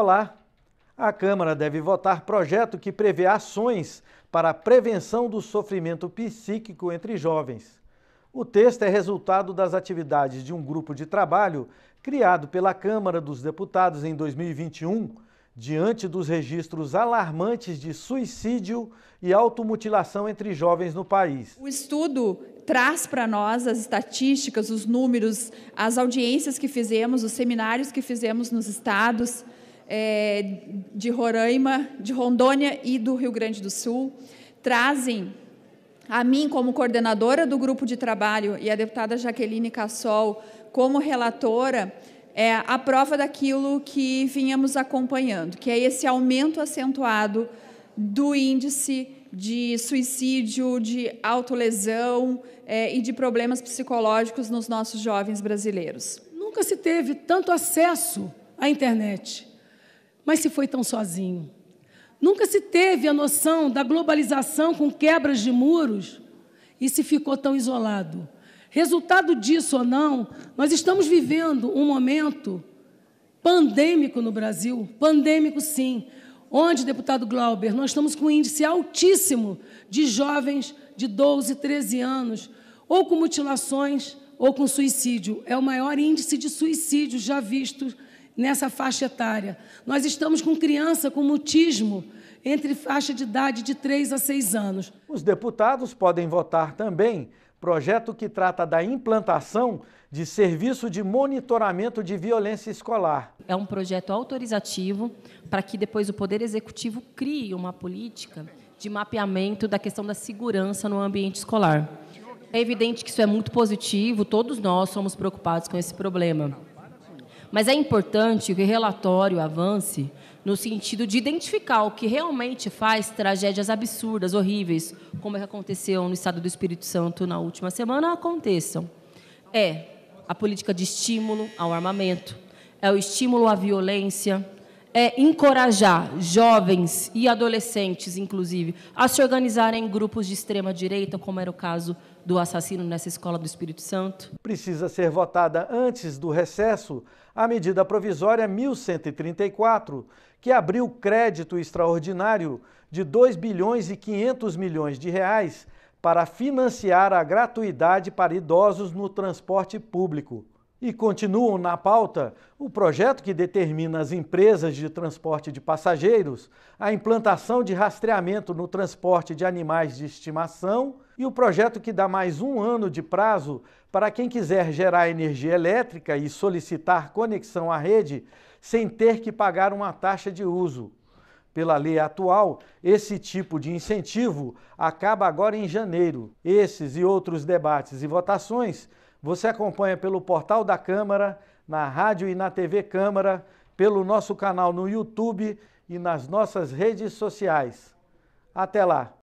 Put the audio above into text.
Olá! A Câmara deve votar projeto que prevê ações para a prevenção do sofrimento psíquico entre jovens. O texto é resultado das atividades de um grupo de trabalho criado pela Câmara dos Deputados em 2021, diante dos registros alarmantes de suicídio e automutilação entre jovens no país. O estudo traz para nós as estatísticas, os números, as audiências que fizemos, os seminários que fizemos nos estados é, de Roraima, de Rondônia e do Rio Grande do Sul, trazem a mim como coordenadora do grupo de trabalho e a deputada Jaqueline Cassol como relatora é a prova daquilo que vinhamos acompanhando, que é esse aumento acentuado do índice de suicídio, de autolesão é, e de problemas psicológicos nos nossos jovens brasileiros. Nunca se teve tanto acesso à internet mas se foi tão sozinho. Nunca se teve a noção da globalização com quebras de muros e se ficou tão isolado. Resultado disso ou não, nós estamos vivendo um momento pandêmico no Brasil, pandêmico sim, onde, deputado Glauber, nós estamos com um índice altíssimo de jovens de 12, 13 anos, ou com mutilações ou com suicídio. É o maior índice de suicídio já visto nessa faixa etária. Nós estamos com criança com mutismo entre faixa de idade de 3 a 6 anos. Os deputados podem votar também projeto que trata da implantação de serviço de monitoramento de violência escolar. É um projeto autorizativo para que depois o Poder Executivo crie uma política de mapeamento da questão da segurança no ambiente escolar. É evidente que isso é muito positivo, todos nós somos preocupados com esse problema. Mas é importante que o relatório avance no sentido de identificar o que realmente faz tragédias absurdas, horríveis, como é que aconteceu no estado do Espírito Santo na última semana, aconteçam. É a política de estímulo ao armamento, é o estímulo à violência, é encorajar jovens e adolescentes, inclusive, a se organizarem em grupos de extrema direita, como era o caso do assassino nessa escola do Espírito Santo. Precisa ser votada antes do recesso a medida provisória 1134, que abriu crédito extraordinário de 2 bilhões e 500 milhões de reais para financiar a gratuidade para idosos no transporte público. E continuam na pauta o projeto que determina as empresas de transporte de passageiros a implantação de rastreamento no transporte de animais de estimação e o projeto que dá mais um ano de prazo para quem quiser gerar energia elétrica e solicitar conexão à rede sem ter que pagar uma taxa de uso. Pela lei atual, esse tipo de incentivo acaba agora em janeiro. Esses e outros debates e votações você acompanha pelo portal da Câmara, na rádio e na TV Câmara, pelo nosso canal no YouTube e nas nossas redes sociais. Até lá!